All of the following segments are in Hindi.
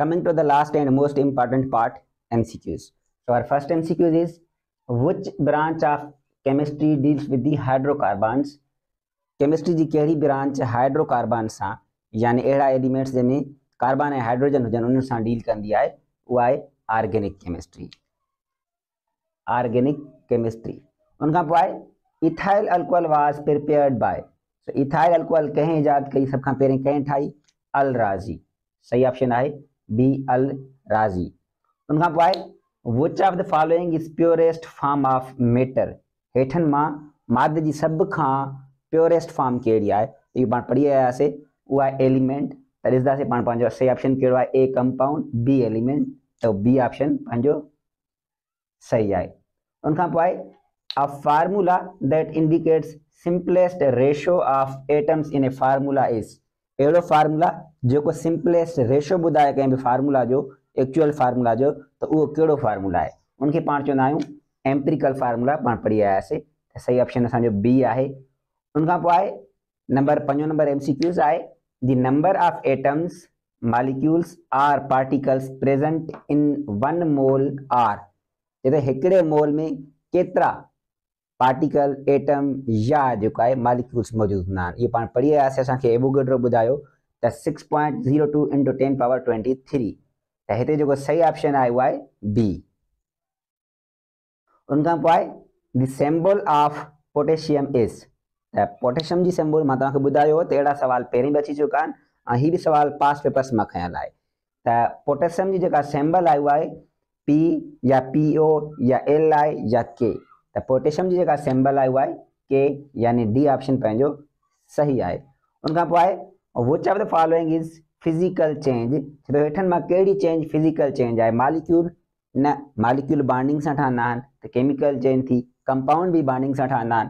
Coming to the last and most important part, MCQs. So our first MCQ is which branch of chemistry deals with the hydrocarbons? Chemistry जी कहिड़ी ब्रांच हाइड्रोकार्बन सां यानी अहिड़ा एलिमेंट्स जंहिंमें कार्बन ऐं हाइड्रोजन हुजनि उन्हनि सां डील कंदी आहे उहा आहे ऑर्गेनिक केमिस्ट्री ऑर्गेनिक केमिस्ट्री उनखां पोइ आहे ethyl alcohol was prepared by so ethyl alcohol कंहिं इजाद कई सभ खां पहिरीं कंहिं ठाही अलराज़ी सही ऑप्शन आहे बी अल राजी उनखां पोइ which of the following is purest form of matter हेठनि मां माद जी सभ खां प्योरेस्ट फॉर्म कहिड़ी आहे इहो पाण पढ़ी आयासीं उहा आहे एलिमेंट त ॾिसंदासीं पाण पंहिंजो सही ऑप्शन कहिड़ो आहे ए कंपाउंड बी एलिमेंट तो बी ऑप्शन पंहिंजो सही आहे उनखां पोइ a formula that indicates simplest ratio of atoms in a formula is अड़ो फार्मूला जो सिंपलेस्ट रेशो ॿुधाए कें भी फार्मूला जो एक्चुअल फार्मूला जो तो वो कड़ो फार्मूला है उनके पा चवंदा आहियूं एम्पिरिकल फार्मूला पा पढ़ी आयासीं त तो सही ऑप्शन असो बी है उनखां पोइ आहे नंबर पंजो नंबर क्यूज आहे the number of atoms molecules or particles present in one mole or एक मोल में केतरा पार्टिकल एटम या जो आहे मालिक्यूल्स मौजूद हूँ ये पा पढ़ी आया असांखे Avogadro six point zero two into ten power twenty three तो इतने जो सही ऑप्शन आयो है बी उन symbol of potassium is potassium की सेम्बल मां तव्हांखे ॿुधायो त अहिड़ा सुवाल अची चुका हि भी सवाल पास पेपर्स में खयल है पोटेशियम की जेका सेम्बल आयो है पी या पीओ या एल आई या के तो पोटेशियम जी जगह सिंबल आयो है के यानी डी ऑप्शन पे सही आए उन पोइ which of the following is physical change छो में कड़ी चेंज फिज़िकल चेंज आए मालिक्यूल न मालिक्यूल बॉन्डिंग से ठहंदा तो केमिकल चेंज थी कंपाउंड भी बॉन्डिंग से ठहंदा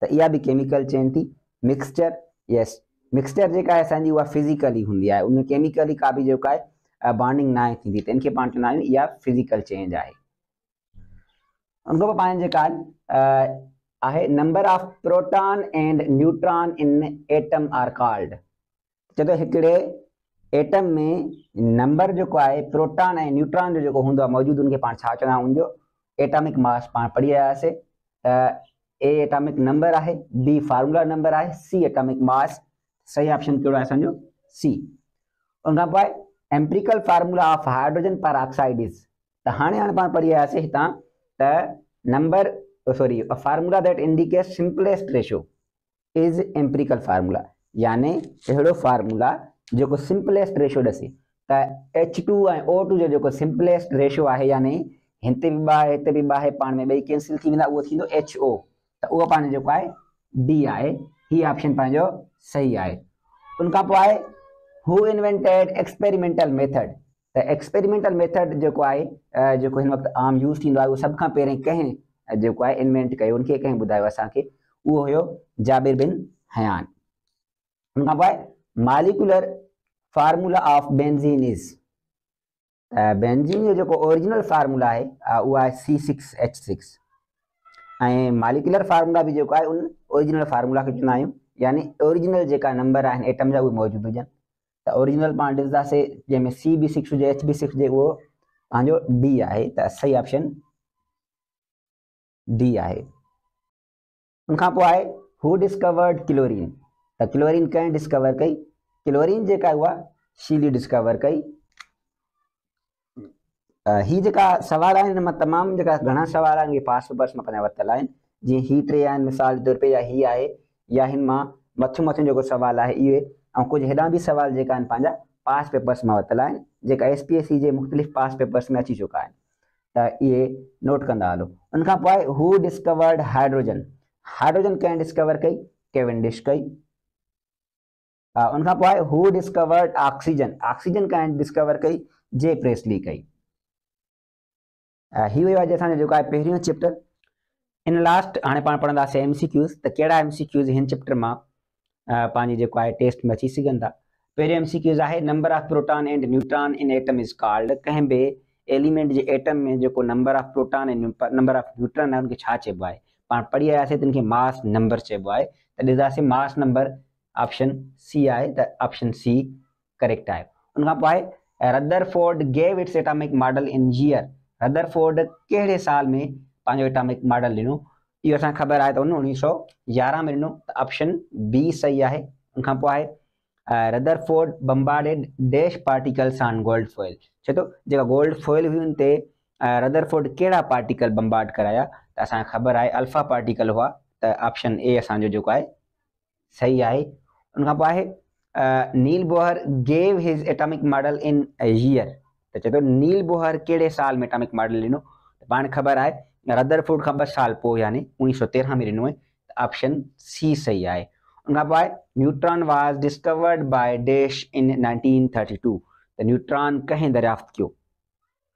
तो यह भी केमिकल चेंज थी मिक्सचर यस मिक्सचर जेका आहे असांजी उहा फिज़िकली होंगी आहे उन केमिकली का भी जेका तो आहे बांडिंग न आहे थींदी त हिन खे पाण फिज़िकल चेंज है उनको पाएंजे कार्ड आहे number of proton and neutron in atom are called चलो हिकड़े एटम में नंबर जो को आहे प्रोटॉन है न्यूट्रॉन जो जेको हूंदो आहे मौजूदु उनखे पाण छा चना उन जो एटॉमिक मास पाण पढ़ी से ए एटॉमिक नंबर आ है बी फार्मूला नंबर आ है सी एटॉमिक मास सही ऑप्शन कहिड़ो है समझो सी उनका पाए empirical formula of hydrogen peroxide is त हाने हाणे पाण पढ़ी से हता the number oh, sorry a formula that indicates simplest ratio is empirical formula यानी एड़ो फार्मूला जो सिंपलेस्ट रेशो डसी त H2 ऐं O2 जो जेको सिंपलेस्ट रेशो आहे यानी हिते बि ॿ आहे हिते बि ॿ आहे पाण में ॿई कैंसिल थी वेंदा उहो थींदो एच ओ त उहो पंहिंजो जेको आहे डी आहे हीअ ऑप्शन पंहिंजो सही आहे उनखां पोइ आहे हू इन्वेंटेड एक्सपेरिमेंटल मेथड तो एक्सपेरिमेंटल मेथड जो आहे जो इन वक्त आम यूज़ थींदो आहे उहो सभ खां पहिरें कंहिं इन्वेंट कयो उनखे कंहिं ॿुधायो असांखे वो हुयो जाबिर बिन हयान उनका पोइ molecular formula of benzene is benzene जो ओरिजिनल फार्मूला है वह सी सिक्स एच सिक्स ऐं मालिकुलर फार्मूला भी जो है उन ओरिजिनल फार्मूला के चुनाव यानी ओरिजिनल जेका नंबर आहिनि एटम जा मौजूद हो हुजनि त ओरिजिनल पाण ॾिसंदासीं जंहिंमें त सही ऑप्शन डी आहे हुन खां पोइ आहे डिस्कवर कई क्लोरीन जेका शीली डिस्कवर कई ही जेका सुवाल आहिनि हिन मां तमामु जेका घणा सुवाल आहिनि जीअं हीअ टे आहिनि मिसाल तौर ते या हिन मां मथियूं जेको सुवाल आहे इहे ऐं कुझु हेॾा बि सवाल जेका आहिनि पंहिंजा पास पेपर्स मां वरितल आहिनि जेका एस पी एस सी जे मुख़्तलिफ़ पास पेपर्स में अची चुका आहिनि त इहे नोट कंदा हलो उनखां पोइ हू डिस्कवर्ड हाइड्रोजन हाइड्रोजन कंहिं डिस्कवर कई केविंडिश कई उनखां पोइ हू डिस्कवर्ड ऑक्सीजन ऑक्सीजन कंहिं डिस्कवर कई जे प्रेसली कई हीअ हुई अॼु असांजो जेको आहे पहिरियों चैप्टर इन लास्ट हाणे पाण पढ़ंदासीं एम सी क्यूज़ त कहिड़ा एम सी क्यूज़ हिन चैप्टर मां पानी जो है टेस्ट में अची सघनि पे एम सी क्यूज़ है number of proton and neutron in atom is called कें भी एलिमेंट के एटम में जो number of proton and number of neutron है उनके छा चइबो आहे पाण पढ़ी आयासीं त इनके मास नंबर चइबो है तो ॾिसंदासीं मास नंबर ऑप्शन सी आए तो ऑप्शन सी करेक्ट है उनखां पोइ आहे Rutherford gave its atomic model in year Rutherford कड़े साल में पंहिंजो एटामिक मॉडल दिनों इहो असांखे ख़बर आहे त उन उणिवीह सौ यारहं में ॾिनो त ऑप्शन बी सही आहे उनखां पोइ आहे Rutherford bombarded dash particles on gold foil चए थो जेका गोल्ड फॉइल हुई हुन ते रदर फोर्ड कहिड़ा पार्टिकल बम्बार्ड कराया त असांखे ख़बर आहे अल्फा पार्टिकल हुआ त ऑप्शन ए असांजो जेको आहे सही आहे उनखां पोइ आहे Niels Bohr gave his atomic model in year त चए थो नील बोहर कहिड़े साल में एटॉमिक मॉडल ॾिनो पाण ख़बर आहे रदरफोर्ड का सालपो यानी उन्नीस सौ तेरह में रिन्यू ऑप्शन सी सही आए उनका पाए neutron was discovered by dash in 1932 त न्यूट्रॉन कहें दरियाफ़्त कियो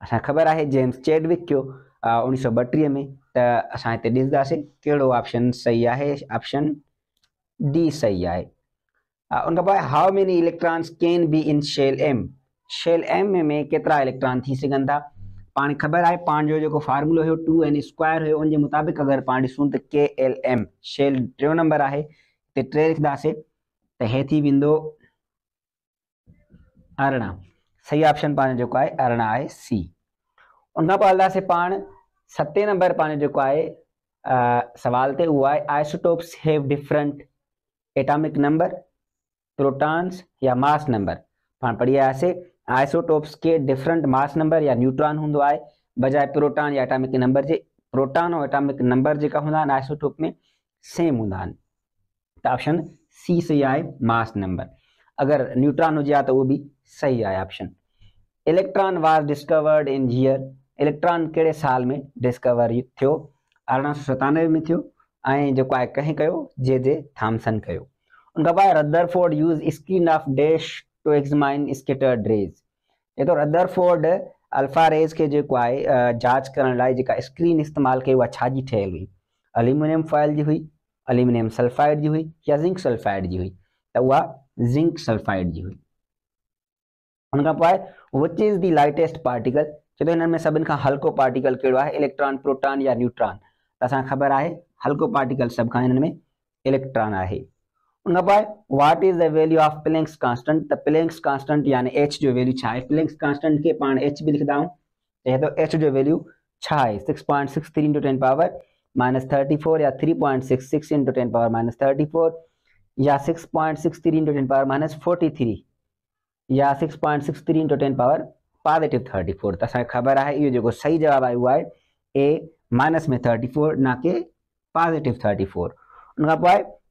असां ख़बर आहे जेम्स चेडविक कयो उणिवीह सौ ॿटीह में त तो असां हिते ॾिसंदासीं कहिड़ो ऑप्शन सही आहे ऑप्शन डी सही आहे उनखां पोइ how many electrons can be in shell M shell M में केतिरा इलेक्ट्रॉन थी सघनि था पाण ख़बर आहे पंहिंजो जेको फार्मूलो हुयो टू एन स्क्वायर हुयो उनजे मुताबिक़ अगरि पाण ॾिसूं त के एल एम शेल टियों नंबर है हिते टे लिखंदासीं तो हे थी वेंदो अरिड़हं सही ऑप्शन पंहिंजो जेको आहे अरिड़हं आहे सी उनखां पोइ हलंदासीं पाण सते नंबर पंहिंजो जेको आहे सवाल ते उहो आहे isotopes have different atomic number protons या मास नंबर पाण पढ़ी आयासीं आइसोटोप्स के डिफरेंट मास नंबर या न्यूट्रॉन हों बजाय प्रोटॉन या एटॉमिक नंबर के प्रोटॉन और एटॉमिक नंबर जो हूंदा आइसोटोप में सेम हूँ आहिनि ऑप्शन सी सही है मास नंबर अगर न्यूट्रॉन हो जाए तो वो भी सही है option electron was discovered in year electron कड़े साल में डिस्कवर थियो अरड़हं सौ सतानवे में थियो ऐं जेको जे जे थॉम्पसन उनका Rutherford use screen of dash to examine scattered ये तो रदरफोर्ड अल्फा रेज के जो आहे जांच करण स्क्रीन इस्तेमाल के उहा छाजी ठहियलु हुई अल्यूमिनियम फॉयल जी हुई अल्यूमिनियम सल्फाइड जी हुई या ज़िंक सल्फाइड जी हुई तो वह ज़िंक सल्फाइड जी हुई उनका which is the lightest particle चए तो हिननि में हल्को पार्टिकल कड़ो है इलेक्ट्रॉन प्रोटॉन या न्यूट्रॉन असर असांखे हल्को पार्टिकल सब का हिननि इलेक्ट्रॉन है नबाय what is the value of Planck's constant the Planck's constant यानी एच जो वैल्यू छा है प्लैंक्स कांस्टेंट के पान एच भी लिखता हूँ तो एच तो जो वैल्यू छा है six point six three into ten power minus thirty four या three point six six into ten power minus thirty four या six point six three into ten power minus forty three या six point six three into ten power positive thirty four तो खबर है ये जो सही जवाब आयु है ए माइनस में थर्टी फोर ना के पॉजिटिव थर्टी फोर उनका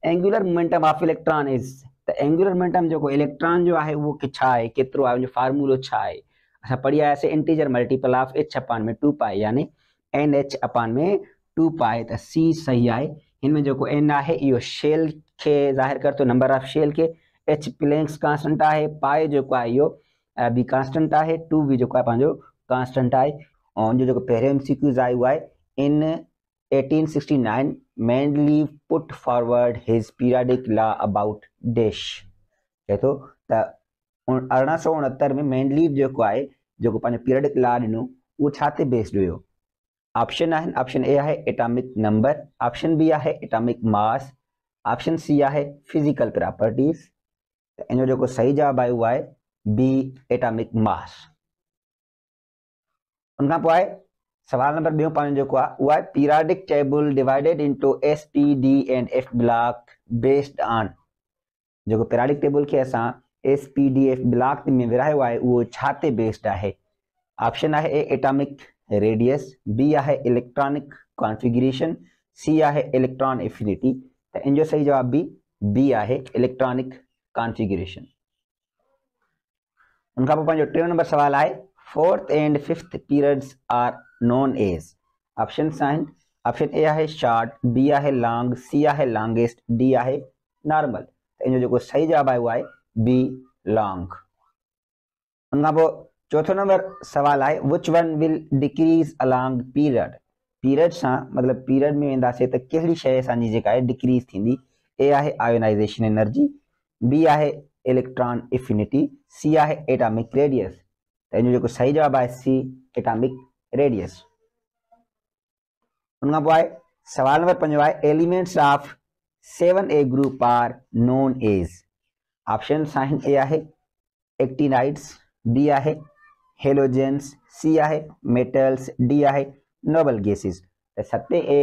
angular momentum of electron is तो एंगुलर मोमेंटम जो को इलेक्ट्रॉन जो है वो किछा है केत्रो आहे जो फार्मूलो छा है अच्छा पढ़िया ऐसे integer multiple of h upon में 2 पाई यानी एन एच अपान में 2 पाई तो c सही आहे हिन में जेको एन है यो शेल के ज़ाहिर कर तो नंबर ऑफ शेल के h प्लैंक्स कांस्टेंट आहे पाए जेको आहे इहो भी कांस्टेंट आहे टू बि जेको आहे पंहिंजो कांस्टेंट आहे ऐं हुनजो जेको पहिरियों एम सी क्यूज़ आहे उहो आहे इन 1869 mainly put forward his periodic law about dish okay to the 1869 में मेनली जेको आहे जेको पंहिंजो पीरियडिक लॉ ॾिनो उहो छा ते बेस्ड हुयो ऑप्शन आहिनि ऑप्शन ए आहे एटॉमिक नंबर ऑप्शन बी आहे एटॉमिक मास ऑप्शन सी आहे फिज़िकल प्रॉपर्टीज़ इन जो सही जवाब आयो आहे बी एटॉमिक मास उनखां पोइ आहे सवाल नंबर बो पंहिंजो जेको आहे उहा table divided into S P D and F block based on जेको पीरियाडिक टेबल के अस S P D F block में विरायो आहे उहो छा ते बेस्ड है ऑप्शन है ए एटॉमिक रेडियस बी है इलेक्ट्रॉनिक कॉन्फ़िगरेशन सी है इलेक्ट्रॉन एफिनिटी तो इन जो सही जवाब भी बी है इलेक्ट्रॉनिक कॉन्फ़िगरेशन उनका टे नंबर सवाल है fourth and fifth periods are known as option साइन ऑप्शन ए आहे शॉर्ट बी आहे लॉन्ग सी आहे लॉन्गेस्ट डी आहे नॉर्मल इन जो सही जवाब आयो है बी लॉन्ग उन पोइ नंबर सवाल मतलब तो है which one will decrease along period period सां मतलब पीरियड में वेंदासीं तो कहिड़ी शइ असांजी जेका आहे डिक्रीज़ थींदी ए है आयोनाइज़ेशन एनर्जी बी आहे इलेक्ट्रॉन इफिनिटी सी आहे एटॉमिक रेडियस त हिन जो सही जवाब है सी एटॉमिक रेडियस सवाल नंबर पंजा elements of seven A group are known as option साइन ए है एक्टिनाइट्स बी है हेलोजेंस सी है मेटल्स डी है नोबल गैसेस त तो सते ए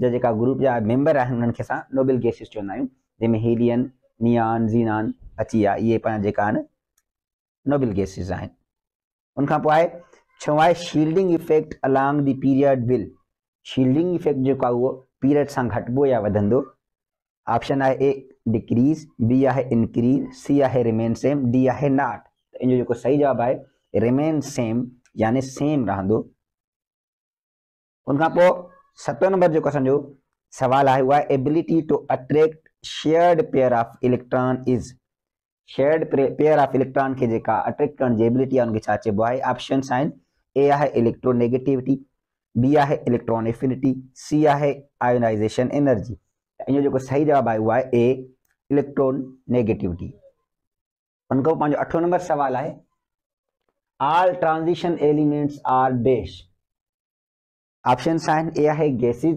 जो जो ग्रुप जो मेंबर है उन्हनि खे नोबल गैसेस चवंदा आहियूं जंहिंमें हीलियन नियान ज़ीनान अची ये इहे पंहिंजा नोबल गैसेस आहिनि उनखां पोइ छवा shielding effect along the period will shielding effect जो का वो पीरियड से घटबो या वधंदो ऑप्शन है ए डिक्रीज बी आ है इंक्रीज सी है रिमेन सेम डी है नॉट इन जो को सही जवाब है रिमेन सेम यानी सेम रहंदो उनका पो सतो नंबर क्वेश्चन जो सवाल आहे उहा ability to attract shared pair of electron is shared pair of electron के जेका अट्रैक्ट करण जी एबिलिटी उनके चाचे छा चइबो आहे ए है इलेक्ट्रोनेगेटिविटी बी आ है इलेक्ट्रॉन एफिनिटी सी है आयोनाइजेशन एनर्जी इन जो सही जवाब आया हुआ है ए इलेक्ट्रॉन नेगेटिविटी उनको पांच अठो नंबर सवाल है all transition elements are dash options साइन ए है गैसेस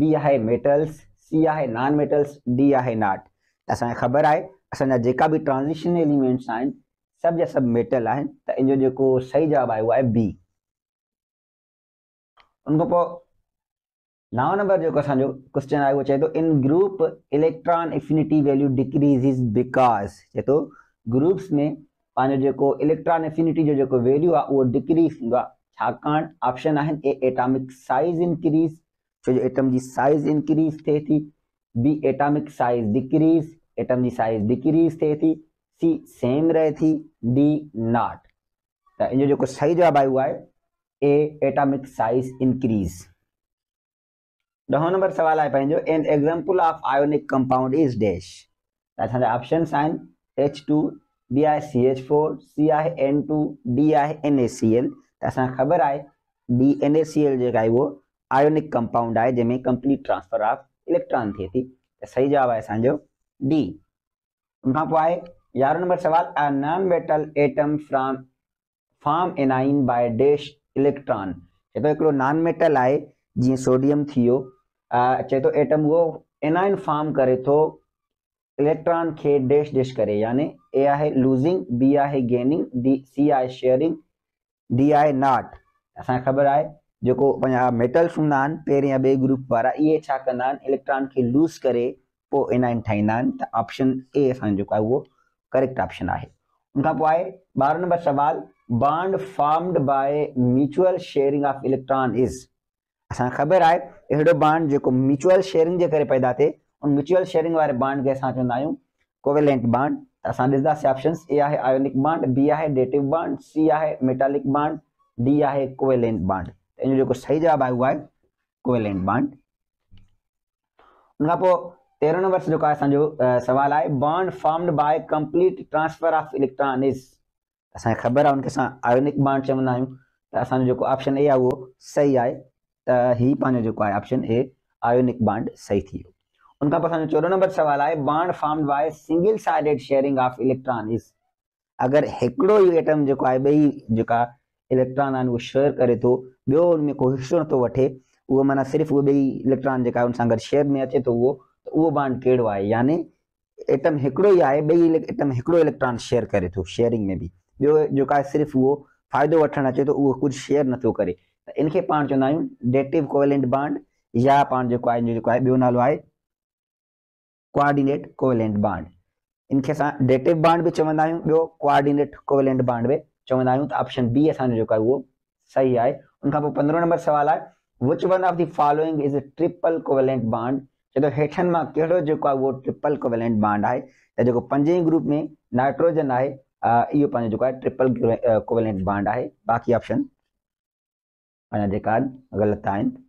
बी है मेटल्स सी है नॉन मेटल्स डी है नॉट असांखे ख़बर है असांजा जो भी ट्रांज़िशन एलिमेंट्स सब जब मेटल है त इनजो सही जवाब आयो है बी उनको पो नंबर जो असो क्वेश्चन आए वो चए तो in group electron affinity value decrease is because चए तो ग्रुप्स में पंहिंजो जो इलेक्ट्रॉन एफिनिटी जो जो वैल्यू आ वो डिक्रीज़ थींदो option A atomic size increase छो एटम की साइज़ इंक्रीज़ थे थी B atomic size decrease atom की साइज़ डिक्रीज़ थे थी सी सेम रहे थी डी नॉट तो इन जो सही जवाब आयो है ए एटॉमिक साइज इंक्रीज ॾहों नंबर सवाल आहे जो an example of ionic compound is dash त असांजा ऑप्शन्स आहिनि H two B I C H four C I N two D I N A C L त असांखे ख़बर आहे D N A C L जेका आहे उहो आयोनिक कंपाउंड आहे जंहिंमें कंप्लीट ट्रांसफर ऑफ इलेक्ट्रॉन थे थी त तो सही जवाब है असांजो डी उनखां पोइ आहे नंबर सवाल a non metal atom from form anion by dash electron चे तो हिकिड़ो नॉन मेटल आए जी सोडियम थी वियो चए थो एटम वो एनाइन फॉर्म करे तो इलेक्ट्रॉन खे डैश डैश करे यानी ए आ है लूज़िंग बी आ है गेनिंग डी सी आहे शेयरिंग डी आहे नॉट असांखे ख़बर आहे जेको पंहिंजा मेटल्स हूंदा आहिनि पहिरें या बे ग्रुप वारा ये छा कंदा आहिनि इलेक्ट्रॉन के लूज़ करे पोइ एनाइन ठाहींदा आहिनि त ऑप्शन ए असांजो जेको आहे उहो करेक्ट ऑप्शन आहे उनखां पोइ आहे ॿारहं नंबर सवाल bond formed by mutual sharing of electron is अस ख़बर आहे अहिड़ो बॉन्ड जो म्यूचुअल शेयरिंग के करे पैदा थे उन म्यूचुअल शेयरिंग वाले बॉन्ड के असा चवंदा आहियूं कोवेलेंट बांड असां ॾिसंदासीं ऑप्शंस ए है आयोनिक बॉन्ड बी है डेटिव बॉन्ड सी है मेटालिक बॉन्ड डी है कोवेलेंट बॉन्ड इन जो सही जवाब आयो है कोवेलेंट बॉन्ड उनका पोइ तेरहों नंबर जेको आहे असांजो सवाल है bond formed by complete transfer of electron is असांखे ख़बर आहे उनके असां आयोनिक बांड चवंदा आहियूं त ऑप्शन ए आहे सही आए तो ही पंहिंजो जो आहे ऑप्शन ए आयोनिक बांड सही थी उनका उनखां पोइ नंबर सवाल है bond form by single sided sharing of electron is अगर हिकिड़ो ई एटम जेको आहे ॿई जेका इलेक्ट्रॉन आज वो शेयर करे थो ॿियो हुनमें को न तो वे वो माना सिर्फ वो बी इलेक्ट्रॉन जो हुन सां शेयर में अचे तो वो त उहो बांड कड़ो है यानी एटम हिकिड़ो ई आहे ॿई एटम हिकिड़ो इलेक्ट्रॉन शेयर करे तो शेयरिंग में भी जो जो का सिर्फ वो फ़ाइदो वठना चाहे तो वो कुछ शेयर न तो करे त इनखे पाण चवंदा आहियूं डेटिव कोवेलेंट बांड या पाण जेको आहे जेको आहे ॿियो नालो आहे कोआर्डिनेट कोवेलेंट बांड इनके सा डेटिव बांड भी चवंदा आहियूं ॿियो कोआर्डिनेट कोवेलेंट बांड बि चवंदा आहियूं तो ऑप्शन बी असांजो जो का वो सही आहे उनका पोइ पंद्रहों नंबर सवाल आहे which one of the following is a triple covalent bond चए थो हेठनि मां कहिड़ो जेको आहे उहो ट्रिपल कोवेलेंट बांड आहे त जेको पंजे ग्रुप में नाइट्रोजन आहे यो पाने जो का ट्रिपल कोवेलेंट बांड आहे बाक़ी ऑप्शन पंहिंजा जेका आहिनि ग़लति आहिनि